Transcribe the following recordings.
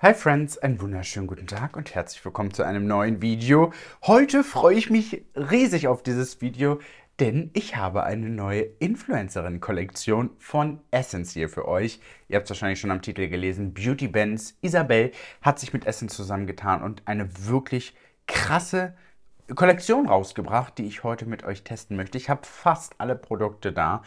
Hi Friends, einen wunderschönen guten Tag und herzlich willkommen zu einem neuen Video. Heute freue ich mich riesig auf dieses Video, denn ich habe eine neue Influencerin-Kollektion von Essence hier für euch. Ihr habt es wahrscheinlich schon am Titel gelesen, Beauty Bands. Isabel hat sich mit Essence zusammengetan und eine wirklich krasse Kollektion rausgebracht, die ich heute mit euch testen möchte. Ich habe fast alle Produkte da,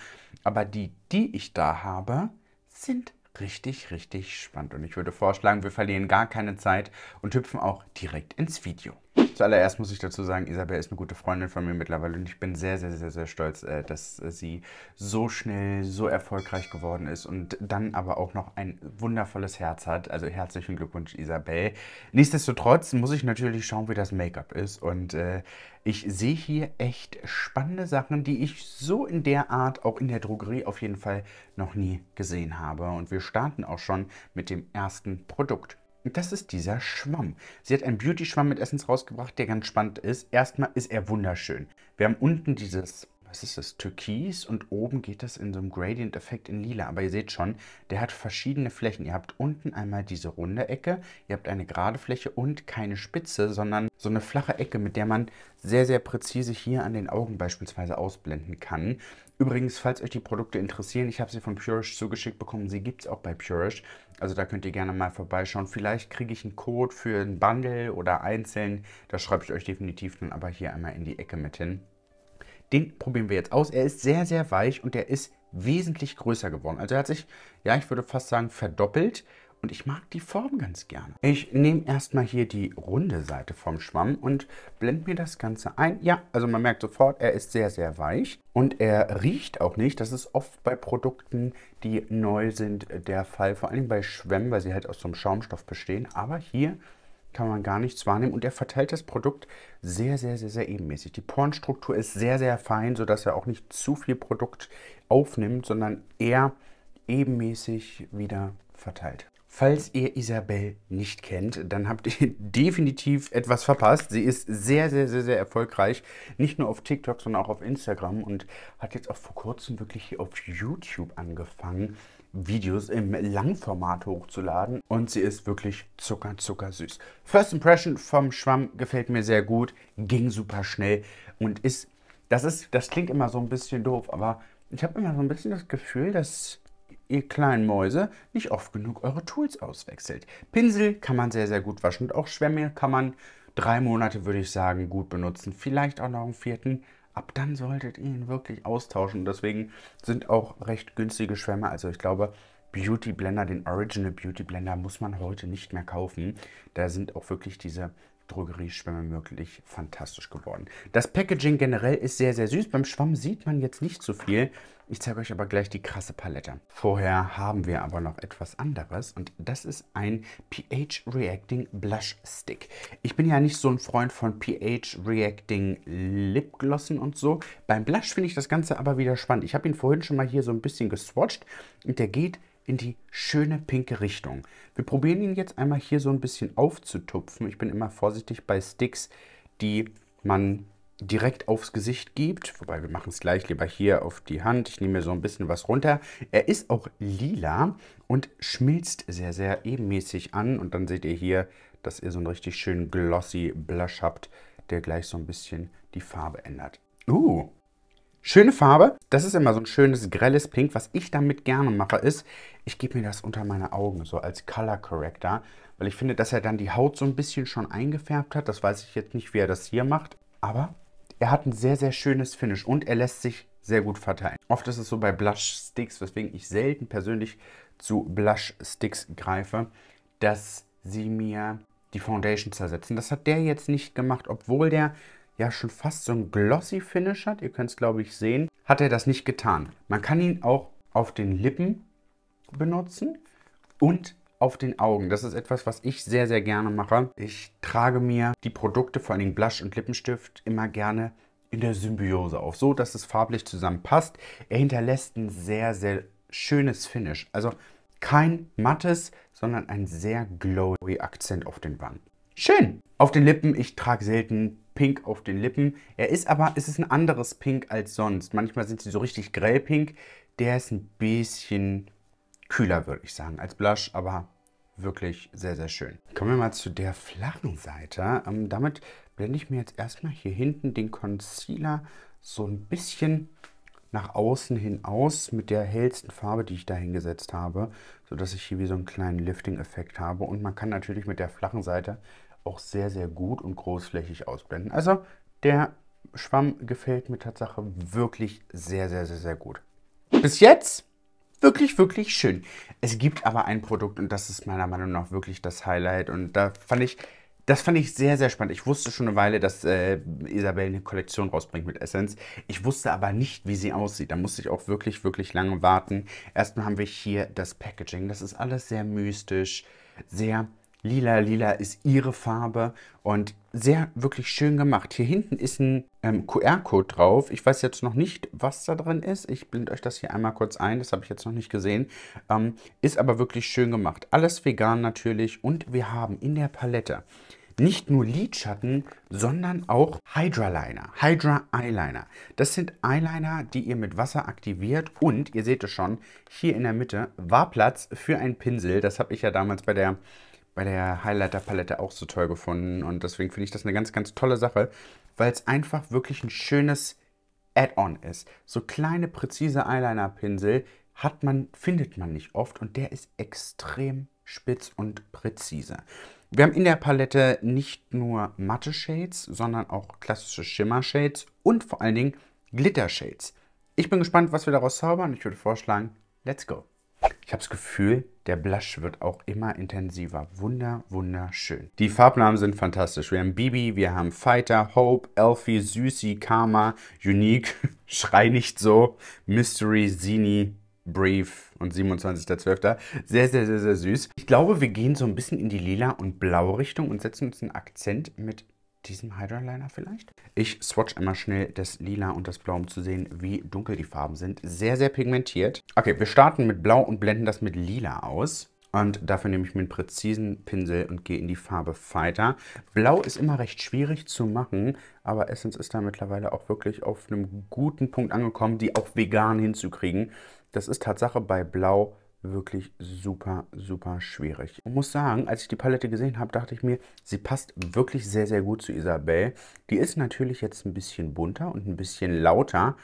aber die, die ich da habe, sind richtig, richtig spannend. Und ich würde vorschlagen, wir verlieren gar keine Zeit und hüpfen auch direkt ins Video. Zuallererst muss ich dazu sagen, Isabel ist eine gute Freundin von mir mittlerweile und ich bin sehr, sehr, sehr, sehr stolz, äh, dass sie so schnell so erfolgreich geworden ist und dann aber auch noch ein wundervolles Herz hat. Also herzlichen Glückwunsch, Isabel. Nichtsdestotrotz muss ich natürlich schauen, wie das Make-up ist und äh, ich sehe hier echt spannende Sachen, die ich so in der Art auch in der Drogerie auf jeden Fall noch nie gesehen habe. Und wir starten auch schon mit dem ersten Produkt. Das ist dieser Schwamm. Sie hat einen Beauty-Schwamm mit Essence rausgebracht, der ganz spannend ist. Erstmal ist er wunderschön. Wir haben unten dieses, was ist das, Türkis und oben geht das in so einem Gradient-Effekt in lila. Aber ihr seht schon, der hat verschiedene Flächen. Ihr habt unten einmal diese runde Ecke, ihr habt eine gerade Fläche und keine Spitze, sondern so eine flache Ecke, mit der man sehr, sehr präzise hier an den Augen beispielsweise ausblenden kann. Übrigens, falls euch die Produkte interessieren, ich habe sie von Purish zugeschickt bekommen. Sie gibt es auch bei Purish. Also da könnt ihr gerne mal vorbeischauen. Vielleicht kriege ich einen Code für ein Bundle oder einzeln. Das schreibe ich euch definitiv dann aber hier einmal in die Ecke mit hin. Den probieren wir jetzt aus. Er ist sehr, sehr weich und er ist wesentlich größer geworden. Also er hat sich, ja, ich würde fast sagen, verdoppelt. Und ich mag die Form ganz gerne. Ich nehme erstmal hier die runde Seite vom Schwamm und blende mir das Ganze ein. Ja, also man merkt sofort, er ist sehr, sehr weich. Und er riecht auch nicht. Das ist oft bei Produkten, die neu sind, der Fall. Vor allem bei Schwämmen, weil sie halt aus so einem Schaumstoff bestehen. Aber hier kann man gar nichts wahrnehmen. Und er verteilt das Produkt sehr, sehr, sehr, sehr ebenmäßig. Die Pornstruktur ist sehr, sehr fein, sodass er auch nicht zu viel Produkt aufnimmt, sondern eher ebenmäßig wieder verteilt. Falls ihr Isabel nicht kennt, dann habt ihr definitiv etwas verpasst. Sie ist sehr, sehr, sehr, sehr erfolgreich. Nicht nur auf TikTok, sondern auch auf Instagram und hat jetzt auch vor kurzem wirklich hier auf YouTube angefangen, Videos im Langformat hochzuladen. Und sie ist wirklich zucker, zucker süß. First Impression vom Schwamm gefällt mir sehr gut, ging super schnell und ist, das ist, das klingt immer so ein bisschen doof, aber ich habe immer so ein bisschen das Gefühl, dass ihr kleinen Mäuse, nicht oft genug eure Tools auswechselt. Pinsel kann man sehr, sehr gut waschen und auch Schwämme kann man drei Monate, würde ich sagen, gut benutzen. Vielleicht auch noch einen vierten. Ab dann solltet ihr ihn wirklich austauschen. Und deswegen sind auch recht günstige Schwämme. Also ich glaube, Beauty Blender, den Original Beauty Blender, muss man heute nicht mehr kaufen. Da sind auch wirklich diese Drogerieschwämme wirklich fantastisch geworden. Das Packaging generell ist sehr, sehr süß. Beim Schwamm sieht man jetzt nicht so viel. Ich zeige euch aber gleich die krasse Palette. Vorher haben wir aber noch etwas anderes und das ist ein pH Reacting Blush Stick. Ich bin ja nicht so ein Freund von pH Reacting Lipglossen und so. Beim Blush finde ich das Ganze aber wieder spannend. Ich habe ihn vorhin schon mal hier so ein bisschen geswatcht und der geht in die schöne pinke Richtung. Wir probieren ihn jetzt einmal hier so ein bisschen aufzutupfen. Ich bin immer vorsichtig bei Sticks, die man direkt aufs Gesicht gibt. Wobei wir machen es gleich lieber hier auf die Hand. Ich nehme mir so ein bisschen was runter. Er ist auch lila und schmilzt sehr, sehr ebenmäßig an. Und dann seht ihr hier, dass ihr so einen richtig schönen glossy Blush habt, der gleich so ein bisschen die Farbe ändert. Uh, Schöne Farbe. Das ist immer so ein schönes grelles Pink. Was ich damit gerne mache, ist, ich gebe mir das unter meine Augen, so als Color Corrector. Weil ich finde, dass er dann die Haut so ein bisschen schon eingefärbt hat. Das weiß ich jetzt nicht, wie er das hier macht. Aber er hat ein sehr, sehr schönes Finish und er lässt sich sehr gut verteilen. Oft ist es so bei Blush-Sticks, weswegen ich selten persönlich zu Blush-Sticks greife, dass sie mir die Foundation zersetzen. Das hat der jetzt nicht gemacht, obwohl der ja schon fast so ein glossy Finish hat, ihr könnt es glaube ich sehen, hat er das nicht getan. Man kann ihn auch auf den Lippen benutzen und auf den Augen. Das ist etwas, was ich sehr, sehr gerne mache. Ich trage mir die Produkte, vor allen Dingen Blush und Lippenstift, immer gerne in der Symbiose auf, so dass es farblich zusammenpasst. Er hinterlässt ein sehr, sehr schönes Finish. Also kein mattes, sondern ein sehr glowy Akzent auf den Wangen. Schön! Auf den Lippen, ich trage selten pink auf den Lippen. Er ist aber, es ist ein anderes Pink als sonst. Manchmal sind sie so richtig grellpink. Der ist ein bisschen kühler, würde ich sagen, als Blush, aber wirklich sehr, sehr schön. Kommen wir mal zu der flachen Seite. Ähm, damit blende ich mir jetzt erstmal hier hinten den Concealer so ein bisschen nach außen hin aus mit der hellsten Farbe, die ich da hingesetzt habe, sodass ich hier wie so einen kleinen Lifting-Effekt habe. Und man kann natürlich mit der flachen Seite auch sehr, sehr gut und großflächig ausblenden. Also der Schwamm gefällt mir Tatsache wirklich sehr, sehr, sehr, sehr gut. Bis jetzt wirklich, wirklich schön. Es gibt aber ein Produkt und das ist meiner Meinung nach wirklich das Highlight und da fand ich, das fand ich sehr, sehr spannend. Ich wusste schon eine Weile, dass äh, Isabel eine Kollektion rausbringt mit Essence. Ich wusste aber nicht, wie sie aussieht. Da musste ich auch wirklich, wirklich lange warten. Erstmal haben wir hier das Packaging. Das ist alles sehr mystisch, sehr Lila, lila ist ihre Farbe und sehr wirklich schön gemacht. Hier hinten ist ein ähm, QR-Code drauf. Ich weiß jetzt noch nicht, was da drin ist. Ich blende euch das hier einmal kurz ein. Das habe ich jetzt noch nicht gesehen. Ähm, ist aber wirklich schön gemacht. Alles vegan natürlich. Und wir haben in der Palette nicht nur Lidschatten, sondern auch Hydra Liner, Hydra Eyeliner. Das sind Eyeliner, die ihr mit Wasser aktiviert und ihr seht es schon, hier in der Mitte war Platz für einen Pinsel. Das habe ich ja damals bei der bei der Highlighter-Palette auch so toll gefunden. Und deswegen finde ich das eine ganz, ganz tolle Sache, weil es einfach wirklich ein schönes Add-on ist. So kleine, präzise Eyeliner-Pinsel hat man, findet man nicht oft und der ist extrem spitz und präzise. Wir haben in der Palette nicht nur matte Shades, sondern auch klassische Schimmer-Shades und vor allen Dingen Glitter-Shades. Ich bin gespannt, was wir daraus zaubern. Ich würde vorschlagen, let's go. Ich habe das Gefühl, der Blush wird auch immer intensiver. Wunder, wunderschön. Die Farbnamen sind fantastisch. Wir haben Bibi, wir haben Fighter, Hope, Elfie, Süßi, Karma, Unique, Schrei nicht so, Mystery, Zini, Brief und 27.12. Sehr, sehr, sehr, sehr süß. Ich glaube, wir gehen so ein bisschen in die lila und blaue Richtung und setzen uns einen Akzent mit diesem hydra vielleicht. Ich swatch einmal schnell das Lila und das Blau, um zu sehen, wie dunkel die Farben sind. Sehr, sehr pigmentiert. Okay, wir starten mit Blau und blenden das mit Lila aus. Und dafür nehme ich mir einen präzisen Pinsel und gehe in die Farbe Fighter. Blau ist immer recht schwierig zu machen, aber Essence ist da mittlerweile auch wirklich auf einem guten Punkt angekommen, die auch vegan hinzukriegen. Das ist Tatsache bei Blau wirklich super, super schwierig. Und muss sagen, als ich die Palette gesehen habe, dachte ich mir, sie passt wirklich sehr, sehr gut zu Isabelle. Die ist natürlich jetzt ein bisschen bunter und ein bisschen lauter,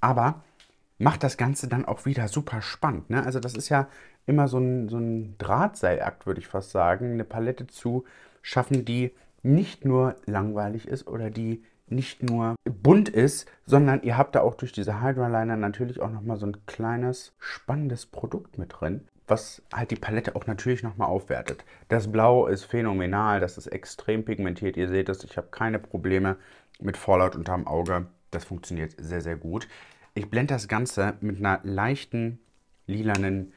aber macht das Ganze dann auch wieder super spannend. Ne? Also das ist ja immer so ein, so ein Drahtseilakt, würde ich fast sagen, eine Palette zu schaffen, die nicht nur langweilig ist oder die nicht nur bunt ist, sondern ihr habt da auch durch diese Hydra Liner natürlich auch nochmal so ein kleines, spannendes Produkt mit drin, was halt die Palette auch natürlich nochmal aufwertet. Das Blau ist phänomenal, das ist extrem pigmentiert. Ihr seht es, ich habe keine Probleme mit Fallout unterm Auge. Das funktioniert sehr, sehr gut. Ich blende das Ganze mit einer leichten lilanen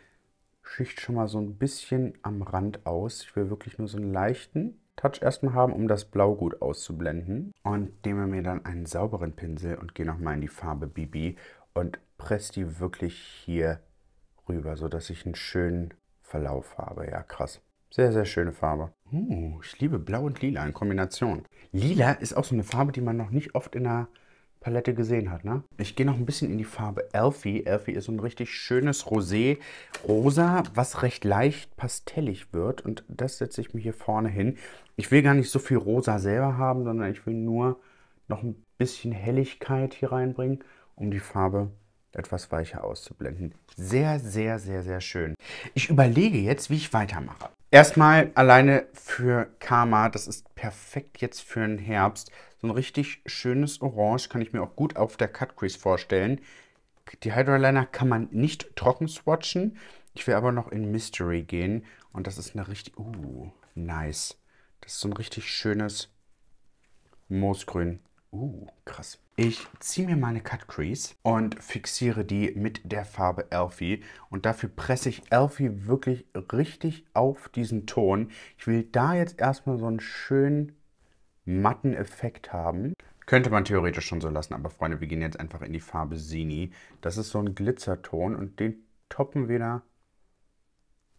Schicht schon mal so ein bisschen am Rand aus. Ich will wirklich nur so einen leichten Touch erstmal haben, um das Blau gut auszublenden. Und nehme mir dann einen sauberen Pinsel und gehe nochmal in die Farbe BB und presse die wirklich hier rüber, sodass ich einen schönen Verlauf habe. Ja, krass. Sehr, sehr schöne Farbe. Uh, ich liebe Blau und Lila in Kombination. Lila ist auch so eine Farbe, die man noch nicht oft in einer Palette gesehen hat. Ne? Ich gehe noch ein bisschen in die Farbe Elfie. Elfie ist so ein richtig schönes Rosé-Rosa, was recht leicht pastellig wird. Und das setze ich mir hier vorne hin. Ich will gar nicht so viel Rosa selber haben, sondern ich will nur noch ein bisschen Helligkeit hier reinbringen, um die Farbe etwas weicher auszublenden. Sehr, sehr, sehr, sehr schön. Ich überlege jetzt, wie ich weitermache. Erstmal alleine für Karma, das ist perfekt jetzt für den Herbst, so ein richtig schönes Orange kann ich mir auch gut auf der Cut Crease vorstellen. Die Hydroliner kann man nicht trocken swatchen. Ich will aber noch in Mystery gehen. Und das ist eine richtig... Uh, nice. Das ist so ein richtig schönes Moosgrün. Uh, krass. Ich ziehe mir meine Cut Crease und fixiere die mit der Farbe Elfie. Und dafür presse ich Elfie wirklich richtig auf diesen Ton. Ich will da jetzt erstmal so einen schönen matten Effekt haben. Könnte man theoretisch schon so lassen, aber Freunde, wir gehen jetzt einfach in die Farbe Sini. Das ist so ein Glitzerton und den toppen wir da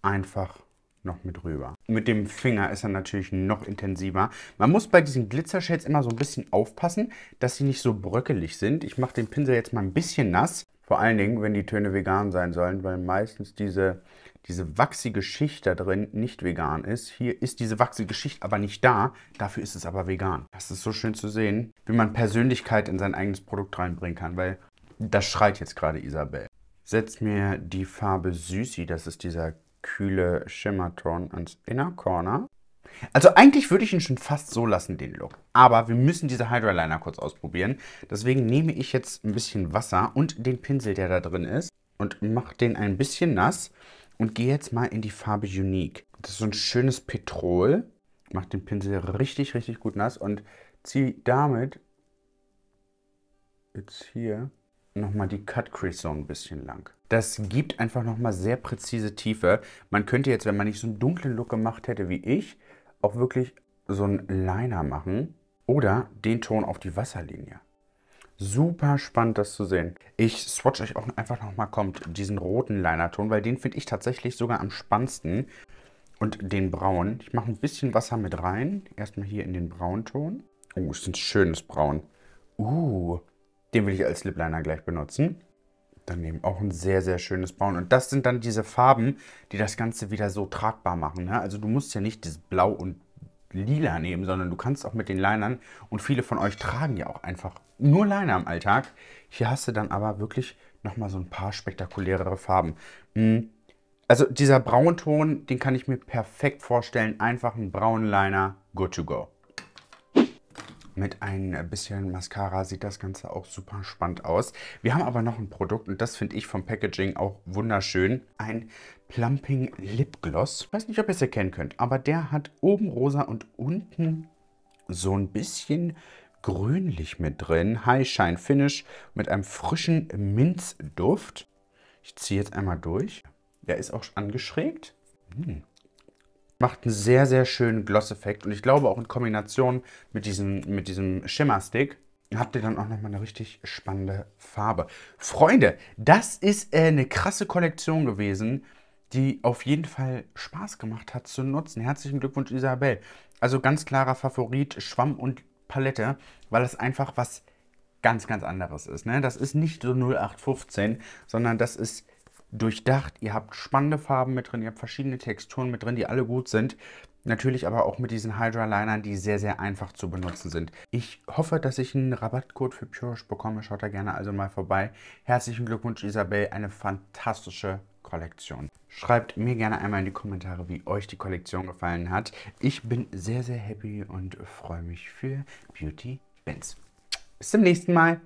einfach noch mit rüber. Mit dem Finger ist er natürlich noch intensiver. Man muss bei diesen Glitzershades immer so ein bisschen aufpassen, dass sie nicht so bröckelig sind. Ich mache den Pinsel jetzt mal ein bisschen nass. Vor allen Dingen, wenn die Töne vegan sein sollen, weil meistens diese diese wachsige Schicht da drin nicht vegan ist. Hier ist diese wachsige Schicht aber nicht da, dafür ist es aber vegan. Das ist so schön zu sehen, wie man Persönlichkeit in sein eigenes Produkt reinbringen kann, weil das schreit jetzt gerade Isabel. Setz mir die Farbe Süßi, das ist dieser kühle Schimmerton, ans Inner Corner. Also eigentlich würde ich ihn schon fast so lassen, den Look. Aber wir müssen diese Hydra Liner kurz ausprobieren. Deswegen nehme ich jetzt ein bisschen Wasser und den Pinsel, der da drin ist und mache den ein bisschen nass und gehe jetzt mal in die Farbe Unique. Das ist so ein schönes Petrol. Macht den Pinsel richtig, richtig gut nass und ziehe damit jetzt hier nochmal die Cut Crease so ein bisschen lang. Das gibt einfach nochmal sehr präzise Tiefe. Man könnte jetzt, wenn man nicht so einen dunklen Look gemacht hätte wie ich, auch wirklich so einen Liner machen oder den Ton auf die Wasserlinie. Super spannend, das zu sehen. Ich swatch euch auch einfach nochmal kommt, diesen roten Linerton, weil den finde ich tatsächlich sogar am spannendsten. Und den braunen. Ich mache ein bisschen Wasser mit rein. Erstmal hier in den Braunton. Oh, ist ein schönes Braun. Uh, den will ich als Lip Liner gleich benutzen. Dann eben auch ein sehr, sehr schönes Braun. Und das sind dann diese Farben, die das Ganze wieder so tragbar machen. Ne? Also du musst ja nicht dieses Blau und lila nehmen, sondern du kannst auch mit den Linern und viele von euch tragen ja auch einfach nur Liner im Alltag. Hier hast du dann aber wirklich nochmal so ein paar spektakulärere Farben. Hm, also dieser Braunton, den kann ich mir perfekt vorstellen. Einfach ein braunen Liner, good to go. Mit ein bisschen Mascara sieht das Ganze auch super spannend aus. Wir haben aber noch ein Produkt und das finde ich vom Packaging auch wunderschön. Ein Plumping Lip Gloss. Ich weiß nicht, ob ihr es erkennen könnt, aber der hat oben rosa und unten so ein bisschen grünlich mit drin. High Shine Finish mit einem frischen Minzduft. Ich ziehe jetzt einmal durch. Der ist auch angeschrägt. Hm. Macht einen sehr, sehr schönen Gloss-Effekt. Und ich glaube auch in Kombination mit diesem, mit diesem Schimmerstick habt ihr dann auch nochmal eine richtig spannende Farbe. Freunde, das ist äh, eine krasse Kollektion gewesen, die auf jeden Fall Spaß gemacht hat zu nutzen. Herzlichen Glückwunsch, Isabel. Also ganz klarer Favorit, Schwamm und Palette, weil es einfach was ganz, ganz anderes ist. Ne? Das ist nicht so 0815, sondern das ist durchdacht, ihr habt spannende Farben mit drin, ihr habt verschiedene Texturen mit drin, die alle gut sind. Natürlich aber auch mit diesen Hydra-Linern, die sehr, sehr einfach zu benutzen sind. Ich hoffe, dass ich einen Rabattcode für Purish bekomme. Schaut da gerne also mal vorbei. Herzlichen Glückwunsch, Isabel. Eine fantastische Kollektion. Schreibt mir gerne einmal in die Kommentare, wie euch die Kollektion gefallen hat. Ich bin sehr, sehr happy und freue mich für Beauty Benz. Bis zum nächsten Mal.